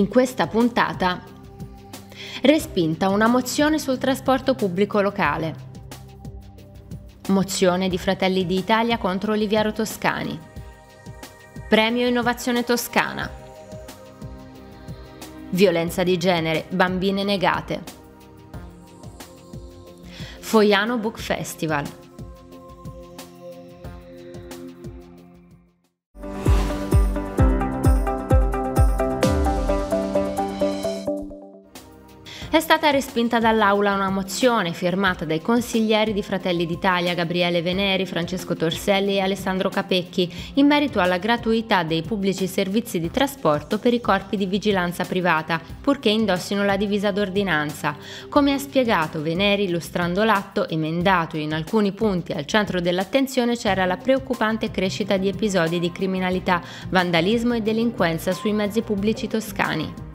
In questa puntata respinta una mozione sul trasporto pubblico locale. Mozione di Fratelli d'Italia contro Oliviero Toscani. Premio Innovazione Toscana. Violenza di genere, bambine negate. Foiano Book Festival. stata respinta dall'Aula una mozione firmata dai consiglieri di Fratelli d'Italia Gabriele Veneri, Francesco Torselli e Alessandro Capecchi in merito alla gratuità dei pubblici servizi di trasporto per i corpi di vigilanza privata, purché indossino la divisa d'ordinanza. Come ha spiegato Veneri illustrando l'atto emendato in alcuni punti al centro dell'attenzione c'era la preoccupante crescita di episodi di criminalità, vandalismo e delinquenza sui mezzi pubblici toscani.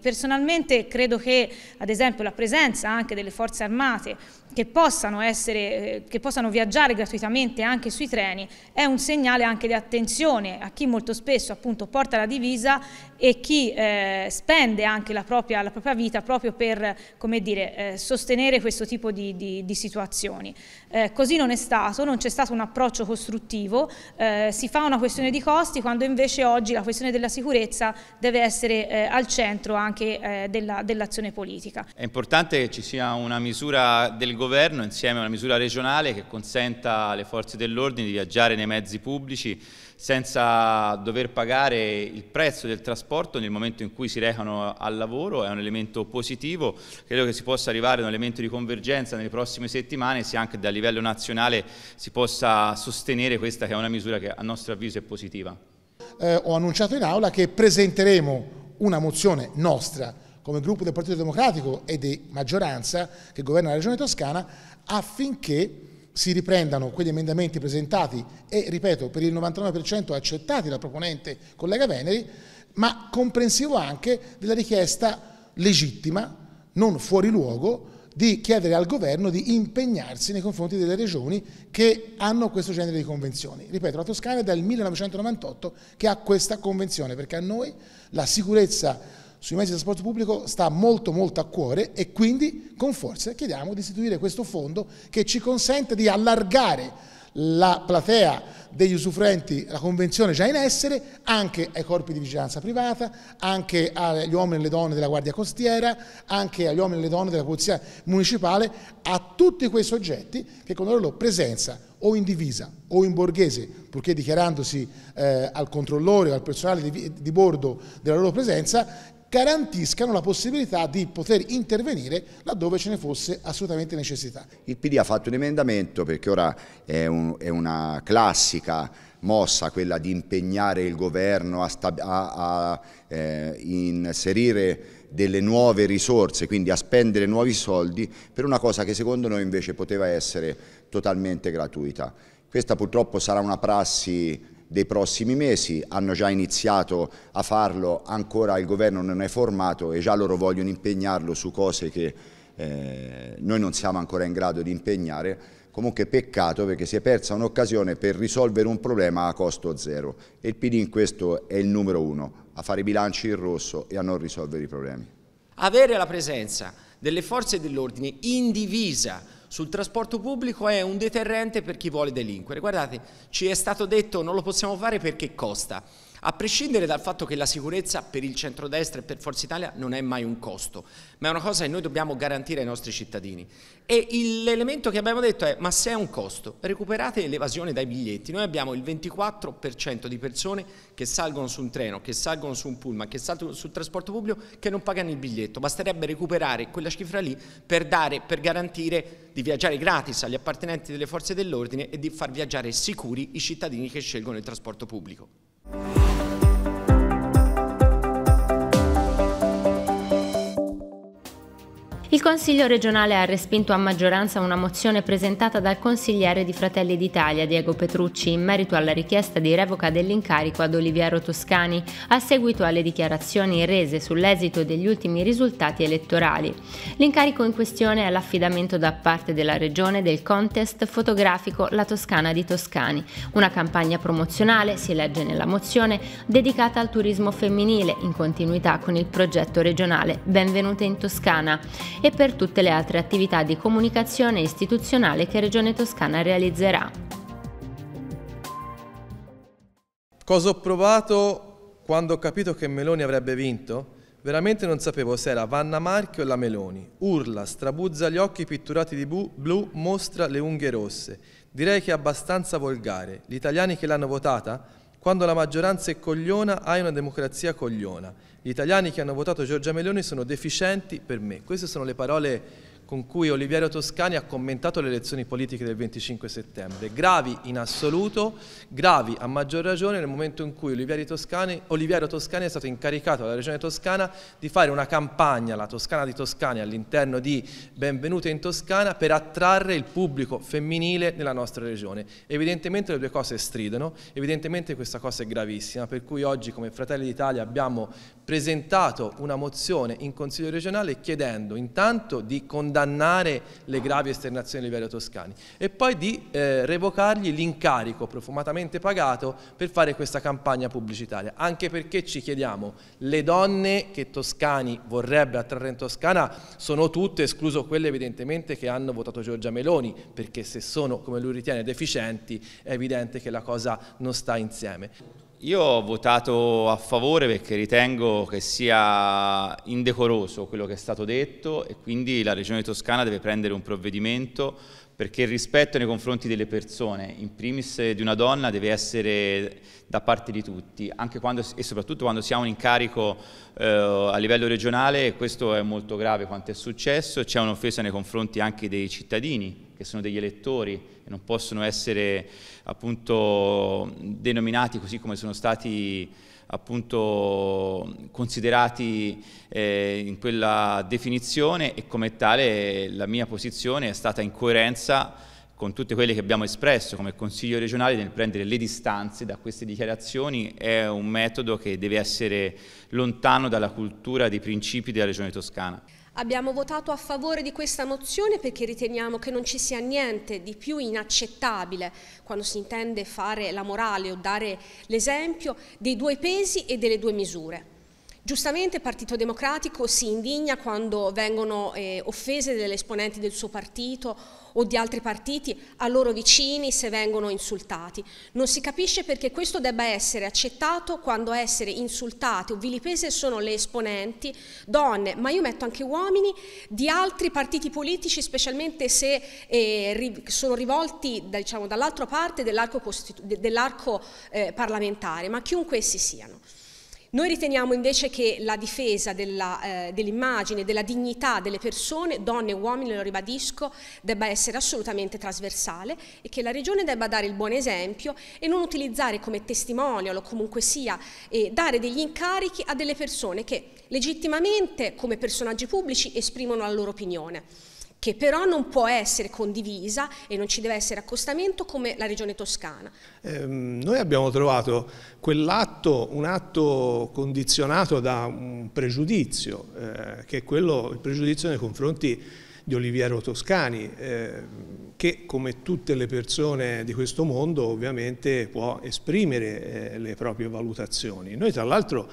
Personalmente credo che ad esempio la presenza anche delle forze armate che possano, essere, eh, che possano viaggiare gratuitamente anche sui treni è un segnale anche di attenzione a chi molto spesso appunto porta la divisa e chi eh, spende anche la propria, la propria, vita proprio per come dire, eh, sostenere questo tipo di, di, di situazioni. Eh, così non è stato, non c'è stato un approccio costruttivo, eh, si fa una questione di costi quando invece oggi la questione della sicurezza deve essere eh, al centro anche dell'azione dell politica. È importante che ci sia una misura del governo governo insieme a una misura regionale che consenta alle forze dell'ordine di viaggiare nei mezzi pubblici senza dover pagare il prezzo del trasporto nel momento in cui si recano al lavoro, è un elemento positivo, credo che si possa arrivare ad un elemento di convergenza nelle prossime settimane se anche a livello nazionale si possa sostenere questa che è una misura che a nostro avviso è positiva. Eh, ho annunciato in aula che presenteremo una mozione nostra come gruppo del Partito Democratico e di maggioranza che governa la Regione Toscana affinché si riprendano quegli emendamenti presentati e, ripeto, per il 99% accettati dal proponente collega Veneri, ma comprensivo anche della richiesta legittima, non fuori luogo, di chiedere al governo di impegnarsi nei confronti delle regioni che hanno questo genere di convenzioni. Ripeto, la Toscana è dal 1998 che ha questa convenzione, perché a noi la sicurezza sui mezzi di trasporto pubblico sta molto molto a cuore e quindi con forza chiediamo di istituire questo fondo che ci consente di allargare la platea degli usufruenti, la convenzione già in essere, anche ai corpi di vigilanza privata, anche agli uomini e alle donne della Guardia Costiera, anche agli uomini e alle donne della Polizia Municipale, a tutti quei soggetti che con la loro presenza o in divisa o in borghese, purché dichiarandosi eh, al controllore o al personale di, di bordo della loro presenza, garantiscano la possibilità di poter intervenire laddove ce ne fosse assolutamente necessità. Il PD ha fatto un emendamento perché ora è, un, è una classica mossa quella di impegnare il governo a, a, a eh, inserire delle nuove risorse, quindi a spendere nuovi soldi per una cosa che secondo noi invece poteva essere totalmente gratuita. Questa purtroppo sarà una prassi dei prossimi mesi, hanno già iniziato a farlo, ancora il governo non è formato e già loro vogliono impegnarlo su cose che eh, noi non siamo ancora in grado di impegnare, comunque peccato perché si è persa un'occasione per risolvere un problema a costo zero e il PD in questo è il numero uno, a fare i bilanci in rosso e a non risolvere i problemi. Avere la presenza delle forze dell'ordine indivisa sul trasporto pubblico è un deterrente per chi vuole delinquere. Guardate, ci è stato detto non lo possiamo fare perché costa. A prescindere dal fatto che la sicurezza per il centrodestra e per Forza Italia non è mai un costo, ma è una cosa che noi dobbiamo garantire ai nostri cittadini. E l'elemento che abbiamo detto è, ma se è un costo, recuperate l'evasione dai biglietti. Noi abbiamo il 24% di persone che salgono su un treno, che salgono su un pullman, che salgono sul trasporto pubblico, che non pagano il biglietto. Basterebbe recuperare quella cifra lì per, dare, per garantire di viaggiare gratis agli appartenenti delle forze dell'ordine e di far viaggiare sicuri i cittadini che scelgono il trasporto pubblico. Il Consiglio regionale ha respinto a maggioranza una mozione presentata dal consigliere di Fratelli d'Italia Diego Petrucci in merito alla richiesta di revoca dell'incarico ad Oliviero Toscani a seguito alle dichiarazioni rese sull'esito degli ultimi risultati elettorali. L'incarico in questione è l'affidamento da parte della regione del contest fotografico La Toscana di Toscani, una campagna promozionale, si legge nella mozione, dedicata al turismo femminile in continuità con il progetto regionale Benvenute in Toscana e per tutte le altre attività di comunicazione istituzionale che Regione Toscana realizzerà. Cosa ho provato quando ho capito che Meloni avrebbe vinto? Veramente non sapevo se era Vanna Marchi o la Meloni. Urla, strabuzza gli occhi pitturati di blu, mostra le unghie rosse. Direi che è abbastanza volgare. Gli italiani che l'hanno votata quando la maggioranza è cogliona, hai una democrazia cogliona. Gli italiani che hanno votato Giorgia Meloni sono deficienti per me. Queste sono le parole con cui Oliviero Toscani ha commentato le elezioni politiche del 25 settembre. Gravi in assoluto, gravi a maggior ragione nel momento in cui Oliviero Toscani, Oliviero Toscani è stato incaricato dalla Regione Toscana di fare una campagna, la Toscana di Toscani, all'interno di Benvenute in Toscana per attrarre il pubblico femminile nella nostra regione. Evidentemente le due cose stridono, evidentemente questa cosa è gravissima, per cui oggi come Fratelli d'Italia abbiamo presentato una mozione in Consiglio regionale chiedendo intanto di condannare le gravi esternazioni a livello toscani e poi di eh, revocargli l'incarico profumatamente pagato per fare questa campagna pubblicitaria, anche perché ci chiediamo, le donne che Toscani vorrebbe attrarre in Toscana sono tutte, escluso quelle evidentemente che hanno votato Giorgia Meloni, perché se sono, come lui ritiene, deficienti è evidente che la cosa non sta insieme. Io ho votato a favore perché ritengo che sia indecoroso quello che è stato detto e quindi la Regione Toscana deve prendere un provvedimento perché il rispetto nei confronti delle persone, in primis di una donna, deve essere da parte di tutti, anche quando, e soprattutto quando si ha un incarico eh, a livello regionale, questo è molto grave quanto è successo, c'è un'offesa nei confronti anche dei cittadini che sono degli elettori e non possono essere appunto denominati così come sono stati appunto considerati eh, in quella definizione e come tale la mia posizione è stata in coerenza con tutte quelle che abbiamo espresso come Consiglio regionale nel prendere le distanze da queste dichiarazioni è un metodo che deve essere lontano dalla cultura dei principi della Regione Toscana. Abbiamo votato a favore di questa mozione perché riteniamo che non ci sia niente di più inaccettabile quando si intende fare la morale o dare l'esempio dei due pesi e delle due misure. Giustamente il Partito Democratico si indigna quando vengono eh, offese delle esponenti del suo partito o di altri partiti a loro vicini se vengono insultati. Non si capisce perché questo debba essere accettato quando essere insultate o vilipese sono le esponenti, donne, ma io metto anche uomini di altri partiti politici, specialmente se eh, ri sono rivolti diciamo, dall'altra parte dell'arco dell eh, parlamentare, ma chiunque essi siano. Noi riteniamo invece che la difesa eh, dell'immagine, eh, dell della dignità delle persone, donne e uomini, lo ribadisco, debba essere assolutamente trasversale e che la Regione debba dare il buon esempio e non utilizzare come testimonial o comunque sia eh, dare degli incarichi a delle persone che legittimamente come personaggi pubblici esprimono la loro opinione che però non può essere condivisa e non ci deve essere accostamento come la regione toscana. Eh, noi abbiamo trovato quell'atto, un atto condizionato da un pregiudizio, eh, che è quello, il pregiudizio nei confronti di Oliviero Toscani, eh, che come tutte le persone di questo mondo ovviamente può esprimere eh, le proprie valutazioni. Noi tra l'altro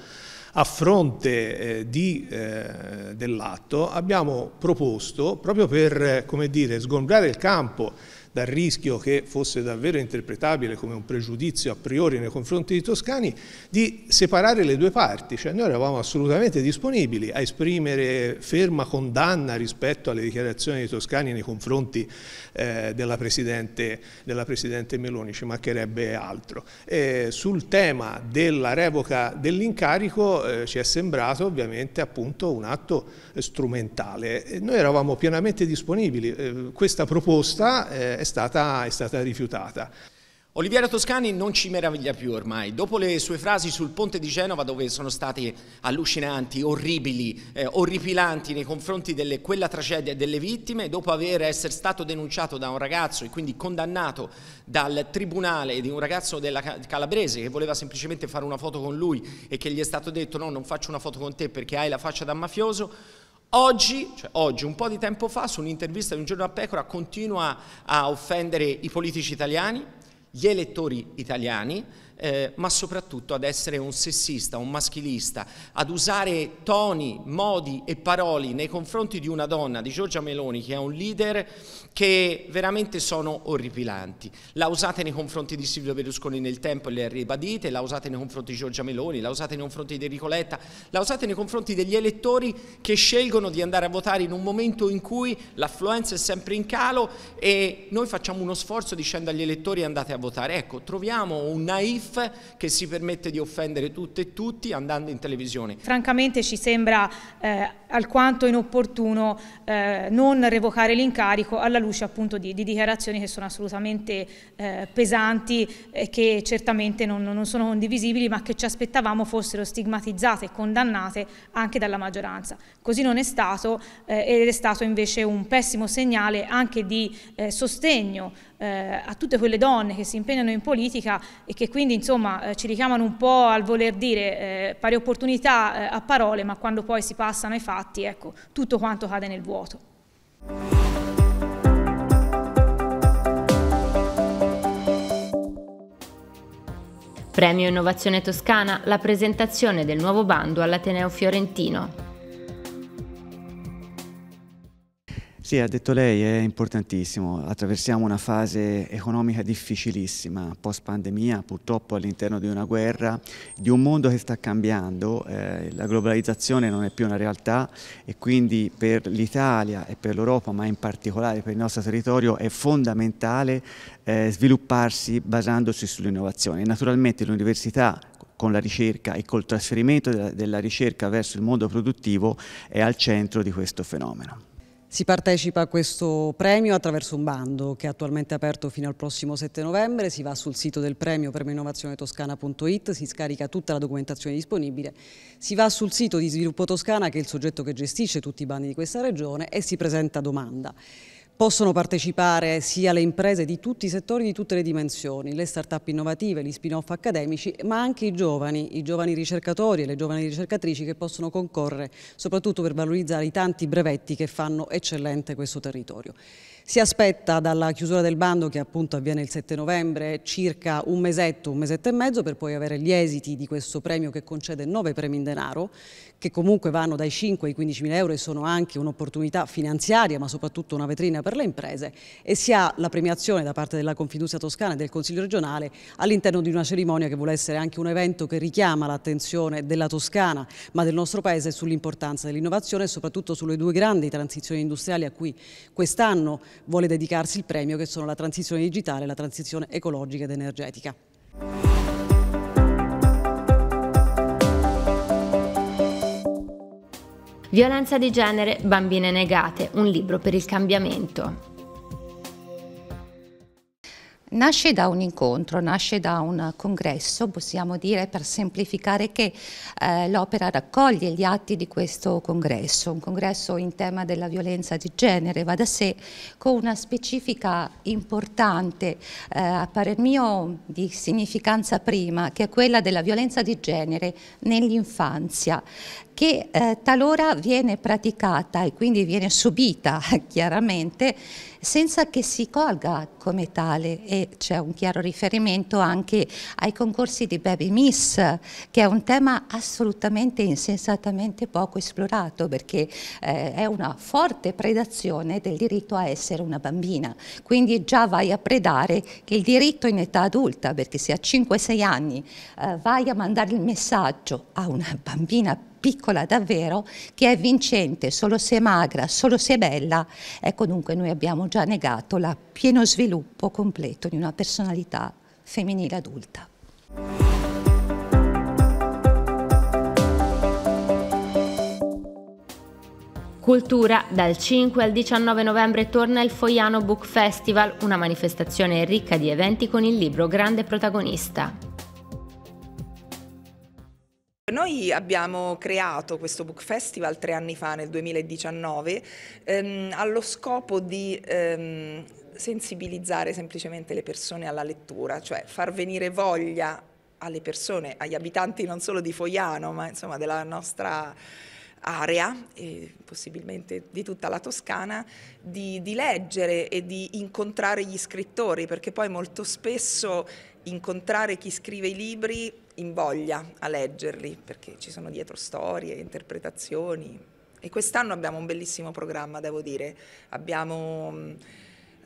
a fronte eh, di, eh, dell'atto abbiamo proposto, proprio per eh, dire, sgombrare il campo dal rischio che fosse davvero interpretabile come un pregiudizio a priori nei confronti dei Toscani, di separare le due parti, cioè noi eravamo assolutamente disponibili a esprimere ferma condanna rispetto alle dichiarazioni dei Toscani nei confronti eh, della, Presidente, della, Presidente, Meloni, ci mancherebbe altro. E sul tema della revoca dell'incarico eh, ci è sembrato ovviamente appunto un atto strumentale. E noi eravamo pienamente disponibili, eh, questa proposta eh, è stata, è stata rifiutata. Oliviero Toscani non ci meraviglia più ormai, dopo le sue frasi sul ponte di Genova dove sono state allucinanti, orribili, eh, orripilanti nei confronti di quella tragedia e delle vittime, dopo aver essere stato denunciato da un ragazzo e quindi condannato dal tribunale di un ragazzo della Calabrese che voleva semplicemente fare una foto con lui e che gli è stato detto no non faccio una foto con te perché hai la faccia da mafioso, Oggi, cioè oggi, un po' di tempo fa, su un'intervista di un giorno a pecora, continua a offendere i politici italiani, gli elettori italiani, eh, ma soprattutto ad essere un sessista, un maschilista, ad usare toni, modi e parole nei confronti di una donna, di Giorgia Meloni, che è un leader che veramente sono orripilanti. La usate nei confronti di Silvio Berlusconi nel tempo e le ribadite, la usate nei confronti di Giorgia Meloni, la usate nei confronti di Enrico Letta, la usate nei confronti degli elettori che scelgono di andare a votare in un momento in cui l'affluenza è sempre in calo e noi facciamo uno sforzo dicendo agli elettori andate a votare. Ecco, troviamo un naif MILF che si permette di offendere tutte e tutti andando in televisione. Francamente ci sembra eh, alquanto inopportuno eh, non revocare l'incarico alla luce appunto di, di dichiarazioni che sono assolutamente eh, pesanti e che certamente non, non sono condivisibili ma che ci aspettavamo fossero stigmatizzate e condannate anche dalla maggioranza. Così non è stato eh, ed è stato invece un pessimo segnale anche di eh, sostegno eh, a tutte quelle donne che si impegnano in politica e che quindi insomma eh, ci richiamano un po' al voler dire eh, pari opportunità eh, a parole ma quando poi si passano ai fatti ecco tutto quanto cade nel vuoto. Premio Innovazione Toscana, la presentazione del nuovo bando all'Ateneo Fiorentino. Sì, ha detto lei, è importantissimo. Attraversiamo una fase economica difficilissima, post pandemia, purtroppo all'interno di una guerra, di un mondo che sta cambiando, eh, la globalizzazione non è più una realtà e quindi per l'Italia e per l'Europa, ma in particolare per il nostro territorio, è fondamentale eh, svilupparsi basandosi sull'innovazione. Naturalmente l'università con la ricerca e col trasferimento della, della ricerca verso il mondo produttivo è al centro di questo fenomeno. Si partecipa a questo premio attraverso un bando che è attualmente aperto fino al prossimo 7 novembre, si va sul sito del premio premioinnovazionetoscana.it, si scarica tutta la documentazione disponibile, si va sul sito di Sviluppo Toscana che è il soggetto che gestisce tutti i bandi di questa regione e si presenta domanda. Possono partecipare sia le imprese di tutti i settori, di tutte le dimensioni, le start-up innovative, gli spin-off accademici, ma anche i giovani, i giovani ricercatori e le giovani ricercatrici che possono concorrere soprattutto per valorizzare i tanti brevetti che fanno eccellente questo territorio. Si aspetta dalla chiusura del bando che appunto avviene il 7 novembre circa un mesetto, un mesetto e mezzo per poi avere gli esiti di questo premio che concede nove premi in denaro che comunque vanno dai 5 ai 15 mila euro e sono anche un'opportunità finanziaria ma soprattutto una vetrina per le imprese e si ha la premiazione da parte della Confindustria Toscana e del Consiglio regionale all'interno di una cerimonia che vuole essere anche un evento che richiama l'attenzione della Toscana ma del nostro paese sull'importanza dell'innovazione e soprattutto sulle due grandi transizioni industriali a cui quest'anno vuole dedicarsi il premio che sono la transizione digitale e la transizione ecologica ed energetica. Violenza di genere, bambine negate, un libro per il cambiamento. Nasce da un incontro, nasce da un congresso, possiamo dire per semplificare che eh, l'opera raccoglie gli atti di questo congresso, un congresso in tema della violenza di genere, va da sé, con una specifica importante, eh, a parer mio, di significanza prima, che è quella della violenza di genere nell'infanzia che eh, talora viene praticata e quindi viene subita chiaramente senza che si colga come tale e c'è un chiaro riferimento anche ai concorsi di Baby Miss che è un tema assolutamente insensatamente poco esplorato perché eh, è una forte predazione del diritto a essere una bambina quindi già vai a predare che il diritto in età adulta perché se a 5-6 anni eh, vai a mandare il messaggio a una bambina piccola davvero, che è vincente solo se è magra, solo se è bella, ecco dunque noi abbiamo già negato il pieno sviluppo completo di una personalità femminile adulta. Cultura. Dal 5 al 19 novembre torna il Foiano Book Festival, una manifestazione ricca di eventi con il libro grande protagonista. Noi abbiamo creato questo Book Festival tre anni fa, nel 2019, ehm, allo scopo di ehm, sensibilizzare semplicemente le persone alla lettura, cioè far venire voglia alle persone, agli abitanti non solo di Foiano, ma insomma della nostra area e possibilmente di tutta la Toscana di, di, leggere e di incontrare gli scrittori perché poi molto spesso incontrare chi scrive i libri invoglia a leggerli perché ci sono dietro storie, interpretazioni e quest'anno abbiamo un bellissimo programma, devo dire. Abbiamo mm,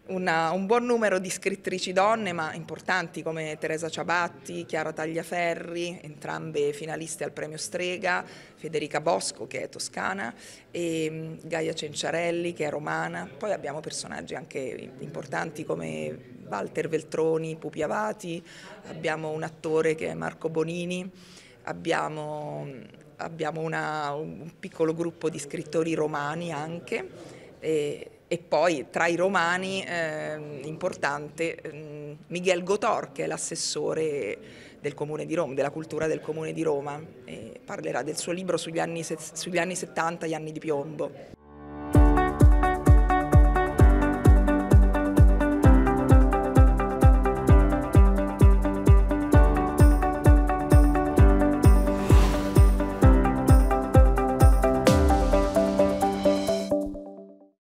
una, un buon numero di scrittrici donne, ma importanti come Teresa Ciabatti, Chiara Tagliaferri, entrambe finaliste al premio Strega, Federica Bosco che è toscana e mm, Gaia Cenciarelli che è romana. Poi abbiamo personaggi anche importanti come Walter Veltroni, Pupi Avati, abbiamo un attore che è Marco Bonini, abbiamo, mm, abbiamo una, un piccolo gruppo di scrittori romani anche. E, e poi tra i romani eh, importante eh, Miguel Gotor che è l'assessore del comune di Roma, della cultura del comune di Roma e parlerà del suo libro sugli anni, sugli anni 70, gli anni di piombo.